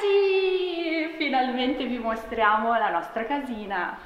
ragazzi! Finalmente vi mostriamo la nostra casina!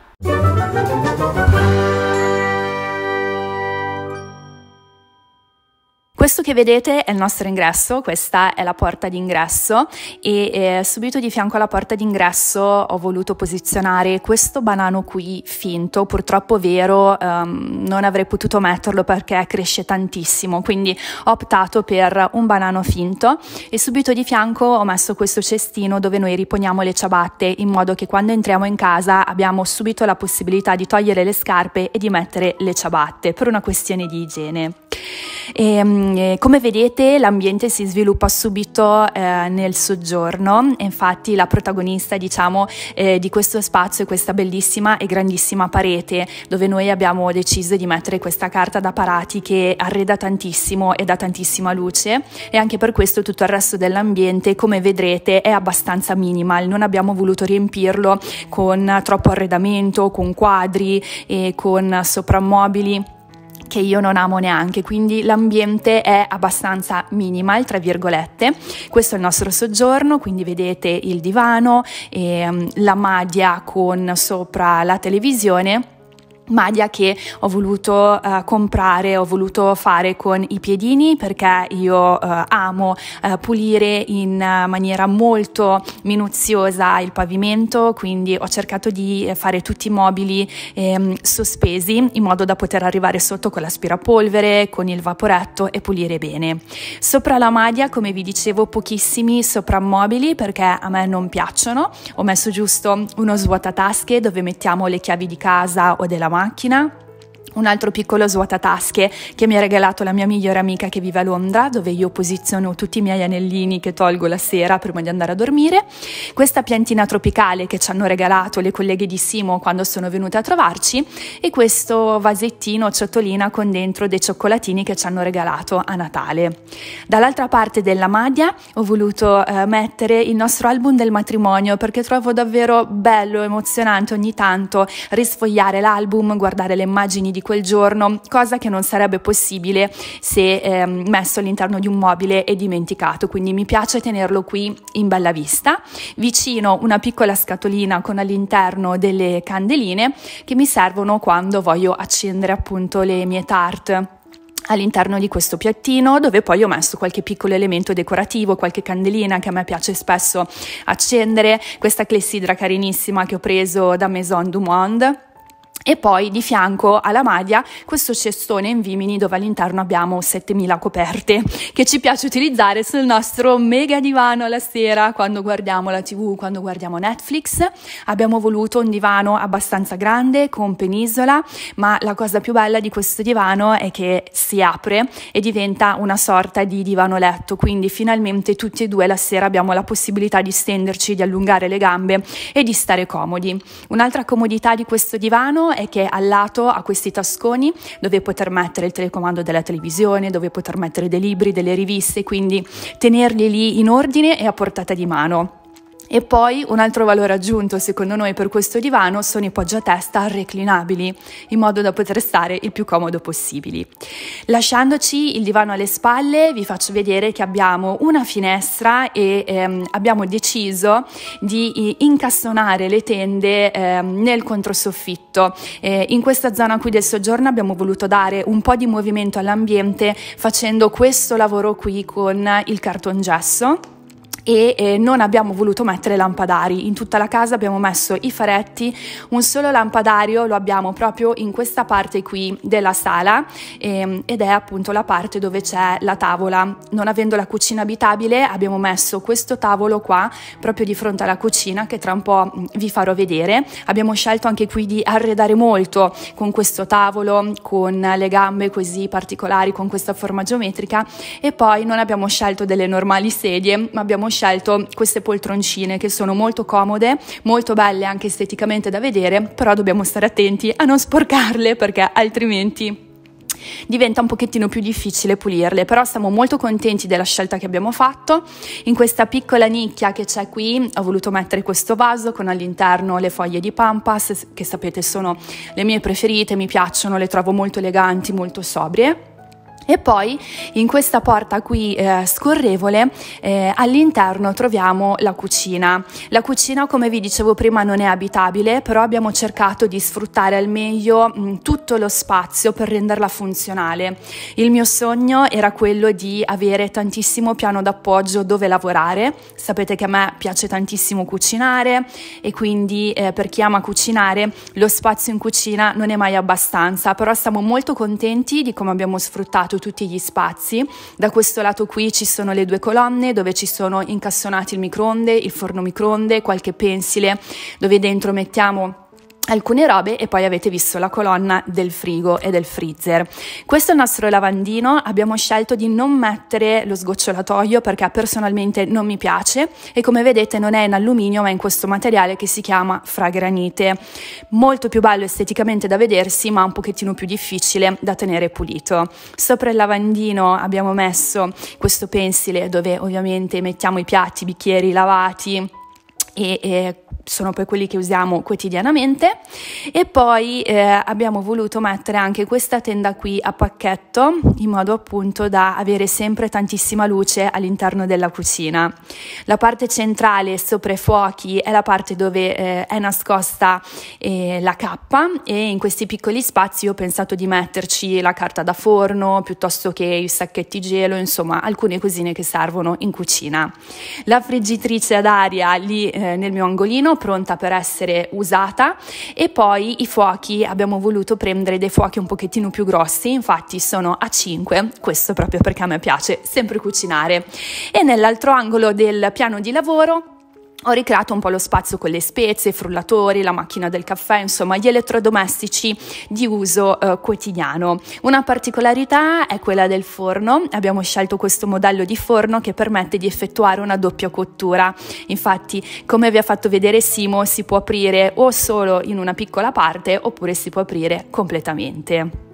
Questo che vedete è il nostro ingresso, questa è la porta d'ingresso e eh, subito di fianco alla porta d'ingresso ho voluto posizionare questo banano qui finto, purtroppo vero, um, non avrei potuto metterlo perché cresce tantissimo, quindi ho optato per un banano finto e subito di fianco ho messo questo cestino dove noi riponiamo le ciabatte in modo che quando entriamo in casa abbiamo subito la possibilità di togliere le scarpe e di mettere le ciabatte per una questione di igiene. E, ehm, eh, come vedete l'ambiente si sviluppa subito eh, nel soggiorno, infatti la protagonista diciamo, eh, di questo spazio è questa bellissima e grandissima parete dove noi abbiamo deciso di mettere questa carta da parati che arreda tantissimo e dà tantissima luce e anche per questo tutto il resto dell'ambiente come vedrete è abbastanza minimal, non abbiamo voluto riempirlo con troppo arredamento, con quadri e con soprammobili che io non amo neanche, quindi l'ambiente è abbastanza minimal, tra virgolette. Questo è il nostro soggiorno, quindi vedete il divano, e, mm, la maglia con sopra la televisione maglia che ho voluto uh, comprare, ho voluto fare con i piedini perché io uh, amo uh, pulire in maniera molto minuziosa il pavimento, quindi ho cercato di fare tutti i mobili ehm, sospesi in modo da poter arrivare sotto con l'aspirapolvere, con il vaporetto e pulire bene. Sopra la maglia, come vi dicevo, pochissimi soprammobili perché a me non piacciono. Ho messo giusto uno svuotatasche dove mettiamo le chiavi di casa o della maglia macchina un altro piccolo svuotatasche che mi ha regalato la mia migliore amica che vive a Londra, dove io posiziono tutti i miei anellini che tolgo la sera prima di andare a dormire. Questa piantina tropicale che ci hanno regalato le colleghe di Simo quando sono venute a trovarci e questo vasettino ciotolina con dentro dei cioccolatini che ci hanno regalato a Natale. Dall'altra parte della madia ho voluto eh, mettere il nostro album del matrimonio perché trovo davvero bello, emozionante ogni tanto risfogliare l'album, guardare le immagini bisogni di quel giorno, cosa che non sarebbe possibile se eh, messo all'interno di un mobile e dimenticato. Quindi mi piace tenerlo qui in bella vista, vicino una piccola scatolina con all'interno delle candeline che mi servono quando voglio accendere appunto le mie tarte all'interno di questo piattino dove poi ho messo qualche piccolo elemento decorativo, qualche candelina che a me piace spesso accendere, questa clessidra carinissima che ho preso da Maison du Monde e poi di fianco alla maglia questo cestone in vimini dove all'interno abbiamo 7000 coperte che ci piace utilizzare sul nostro mega divano alla sera quando guardiamo la tv, quando guardiamo Netflix. Abbiamo voluto un divano abbastanza grande con penisola, ma la cosa più bella di questo divano è che si apre e diventa una sorta di divano letto, quindi finalmente tutti e due la sera abbiamo la possibilità di stenderci, di allungare le gambe e di stare comodi. Un'altra comodità di questo divano è che al lato ha questi tasconi dove poter mettere il telecomando della televisione, dove poter mettere dei libri, delle riviste, quindi tenerli lì in ordine e a portata di mano. E poi un altro valore aggiunto secondo noi per questo divano sono i poggiatesta reclinabili, in modo da poter stare il più comodo possibile. Lasciandoci il divano alle spalle, vi faccio vedere che abbiamo una finestra e ehm, abbiamo deciso di incastonare le tende ehm, nel controsoffitto. Eh, in questa zona qui del soggiorno abbiamo voluto dare un po' di movimento all'ambiente facendo questo lavoro qui con il cartongesso e eh, non abbiamo voluto mettere lampadari. In tutta la casa abbiamo messo i faretti, un solo lampadario lo abbiamo proprio in questa parte qui della sala ehm, ed è appunto la parte dove c'è la tavola. Non avendo la cucina abitabile abbiamo messo questo tavolo qua proprio di fronte alla cucina che tra un po' mm, vi farò vedere. Abbiamo scelto anche qui di arredare molto con questo tavolo, con le gambe così particolari, con questa forma geometrica e poi non abbiamo scelto delle normali sedie ma abbiamo scelto queste poltroncine che sono molto comode, molto belle anche esteticamente da vedere, però dobbiamo stare attenti a non sporcarle perché altrimenti diventa un pochettino più difficile pulirle, però siamo molto contenti della scelta che abbiamo fatto. In questa piccola nicchia che c'è qui ho voluto mettere questo vaso con all'interno le foglie di pampas, che sapete sono le mie preferite, mi piacciono, le trovo molto eleganti, molto sobrie. E poi in questa porta qui eh, scorrevole eh, all'interno troviamo la cucina. La cucina, come vi dicevo prima, non è abitabile, però abbiamo cercato di sfruttare al meglio mh, mm, tutto lo spazio per renderla funzionale. Il mio sogno era quello di avere tantissimo piano d'appoggio dove lavorare. Sapete che a me piace tantissimo cucinare e quindi eh, per chi ama cucinare lo spazio in cucina non è mai abbastanza, però siamo molto contenti di come abbiamo sfruttato tutti gli spazi. Da questo lato qui ci sono le due colonne dove ci sono incassonati il microonde, il forno microonde, qualche pensile dove dentro mettiamo alcune robe e poi avete visto la colonna del frigo e del freezer. Questo è il nostro lavandino, abbiamo scelto di non mettere lo sgocciolatoio perché personalmente non mi piace e come vedete non è in alluminio ma in questo materiale che si chiama fragranite. Molto più bello esteticamente da vedersi ma un pochettino più difficile da tenere pulito. Sopra il lavandino abbiamo messo questo pensile dove ovviamente mettiamo i piatti, i bicchieri lavati e, e sono poi quelli che usiamo quotidianamente e poi eh, abbiamo voluto mettere anche questa tenda qui a pacchetto in modo appunto da avere sempre tantissima luce all'interno della cucina. La parte centrale sopra i fuochi è la parte dove eh, è nascosta eh, la cappa e in questi piccoli spazi ho pensato di metterci la carta da forno piuttosto che i sacchetti gelo, insomma alcune cosine che servono in cucina. La friggitrice ad aria lì eh, nel mio angolino pronta per essere usata e poi i fuochi abbiamo voluto prendere dei fuochi un pochettino più grossi, infatti sono a 5, questo proprio perché a me piace sempre cucinare. E nell'altro angolo del piano di lavoro ho ricreato un po' lo spazio con le spezie, i frullatori, la macchina del caffè, insomma gli elettrodomestici di uso eh, quotidiano. Una particolarità è quella del forno, abbiamo scelto questo modello di forno che permette di effettuare una doppia cottura, infatti come vi ha fatto vedere Simo si può aprire o solo in una piccola parte oppure si può aprire completamente.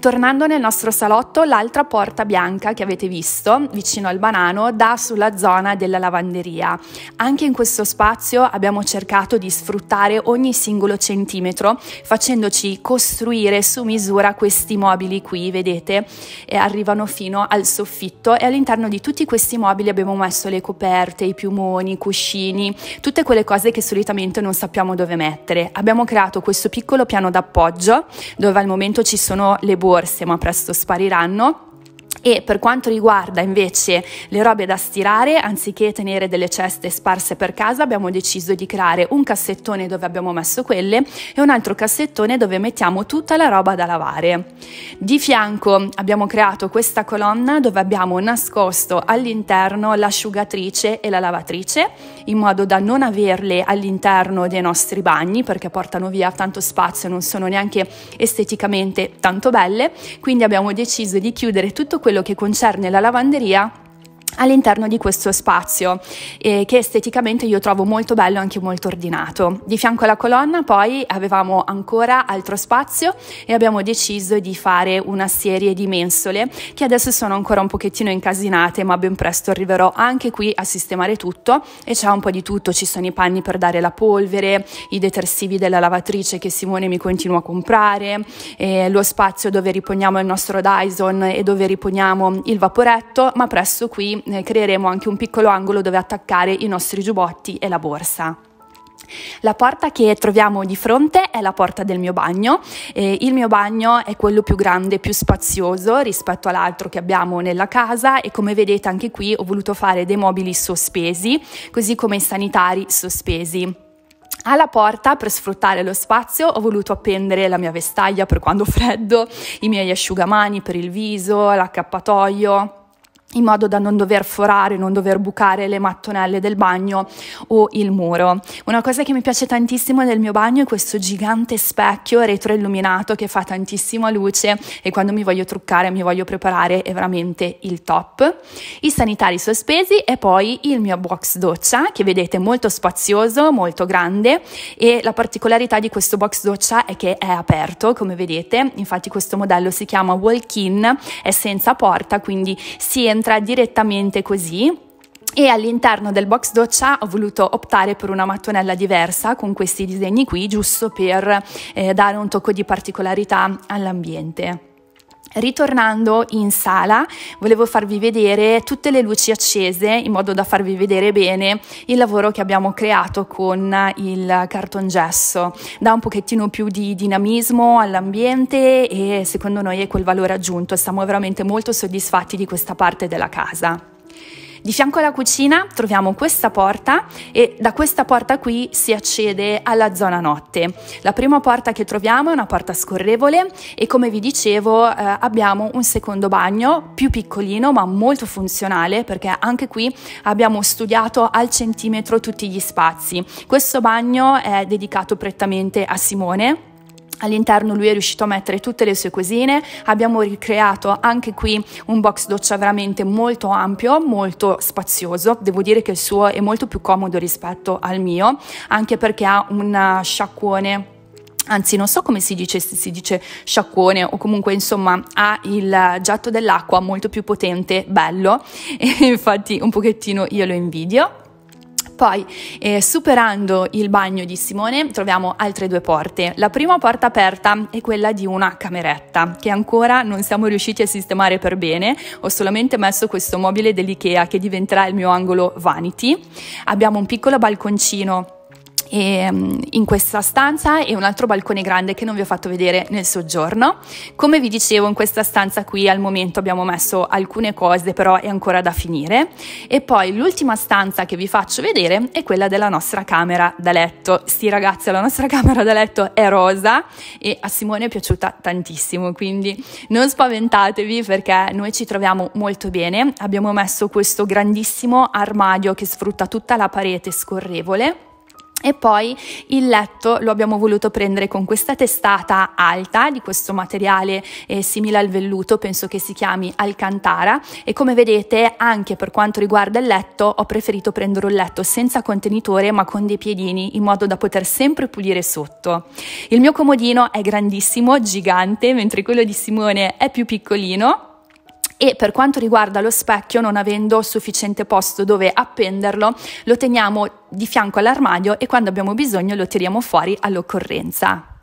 Tornando nel nostro salotto, l'altra porta bianca che avete visto, vicino al banano, dà sulla zona della lavanderia. Anche in questo spazio abbiamo cercato di sfruttare ogni singolo centimetro, facendoci costruire su misura questi mobili qui, vedete, e arrivano fino al soffitto e all'interno di tutti questi mobili abbiamo messo le coperte, i piumoni, i cuscini, tutte quelle cose che solitamente non sappiamo dove mettere. Abbiamo creato questo piccolo piano d'appoggio dove al momento ci sono le le borse ma presto spariranno e per quanto riguarda invece le robe da stirare, anziché tenere delle ceste sparse per casa, abbiamo deciso di creare un cassettone dove abbiamo messo quelle e un altro cassettone dove mettiamo tutta la roba da lavare. Di fianco abbiamo creato questa colonna dove abbiamo nascosto all'interno l'asciugatrice e la lavatrice in modo da non averle all'interno dei nostri bagni perché portano via tanto spazio e non sono neanche esteticamente tanto belle, quindi abbiamo deciso di chiudere tutto quello quello che concerne la lavanderia all'interno di questo spazio eh, che esteticamente io trovo molto bello e anche molto ordinato. Di fianco alla colonna poi avevamo ancora altro spazio e abbiamo deciso di fare una serie di mensole che adesso sono ancora un pochettino incasinate ma ben presto arriverò anche qui a sistemare tutto e c'è un po' di tutto, ci sono i panni per dare la polvere, i detersivi della lavatrice che Simone mi continua a comprare, eh, lo spazio dove riponiamo il nostro Dyson e dove riponiamo il vaporetto, ma presto qui eh, creeremo anche un piccolo angolo dove attaccare i nostri giubbotti e la borsa. La porta che troviamo di fronte è la porta del mio bagno. Eh, il mio bagno è quello più grande, e più spazioso rispetto all'altro che abbiamo nella casa e come vedete anche qui ho voluto fare dei mobili sospesi, così come i sanitari sospesi. Alla porta, per sfruttare lo spazio, ho voluto appendere la mia vestaglia per quando freddo, i miei asciugamani per il viso, l'accappatoio in modo da non dover forare, non dover bucare le mattonelle del bagno o il muro. Una cosa che mi piace tantissimo del mio bagno è questo gigante specchio retroilluminato che fa tantissima luce e quando mi voglio truccare, mi voglio preparare è veramente il top. I sanitari sospesi e poi il mio box doccia che vedete molto spazioso, molto grande e la particolarità di questo box doccia è che è aperto, come vedete. Infatti questo modello si chiama walk-in, è senza porta, quindi si entra entra direttamente così e all'interno del box doccia ho voluto optare per una mattonella diversa con questi disegni qui giusto per eh, dare un tocco di particolarità all'ambiente. Ritornando in sala volevo farvi vedere tutte le luci accese in modo da farvi vedere bene il lavoro che abbiamo creato con il cartongesso. Dà un pochettino più di dinamismo all'ambiente e secondo noi è quel valore aggiunto. Siamo veramente molto soddisfatti di questa parte della casa. Di fianco alla cucina troviamo questa porta e da questa porta qui si accede alla zona notte. La prima porta che troviamo è una porta scorrevole e come vi dicevo eh, abbiamo un secondo bagno più piccolino ma molto funzionale perché anche qui abbiamo studiato al centimetro tutti gli spazi. Questo bagno è dedicato prettamente a Simone All'interno lui è riuscito a mettere tutte le sue cosine, abbiamo ricreato anche qui un box doccia veramente molto ampio, molto spazioso, devo dire che il suo è molto più comodo rispetto al mio, anche perché ha un sciacquone anzi non so come si dice, se si dice sciacquone o comunque insomma ha il getto dell'acqua molto più potente, bello e infatti un pochettino io lo invidio. Poi, eh, superando il bagno di Simone, troviamo altre due porte. La prima porta aperta è quella di una cameretta che ancora non siamo riusciti a sistemare per bene. Ho solamente messo questo mobile dell'IKEA che diventerà il mio angolo vanity. Abbiamo un piccolo balconcino e, ehm, in questa stanza e un altro balcone grande che non vi ho fatto vedere nel soggiorno. Come vi dicevo, in questa stanza qui al momento abbiamo messo alcune cose, però è ancora da finire. E poi l'ultima stanza che vi faccio vedere è quella della nostra camera da letto. Sì, ragazzi, la nostra camera da letto è rosa e a Simone è piaciuta tantissimo, quindi non spaventatevi perché noi ci troviamo molto bene. Abbiamo messo questo grandissimo armadio che sfrutta tutta la parete scorrevole e poi il letto lo abbiamo voluto prendere con questa testata alta di questo materiale eh, simile al velluto, penso che si chiami Alcantara e come vedete anche per quanto riguarda il letto ho preferito prendere un letto senza contenitore ma con dei piedini in modo da poter sempre pulire sotto. Il mio comodino è grandissimo, gigante, mentre quello di Simone è più piccolino e per quanto riguarda lo specchio, non avendo sufficiente posto dove appenderlo, lo teniamo di fianco all'armadio e quando abbiamo bisogno lo tiriamo fuori all'occorrenza.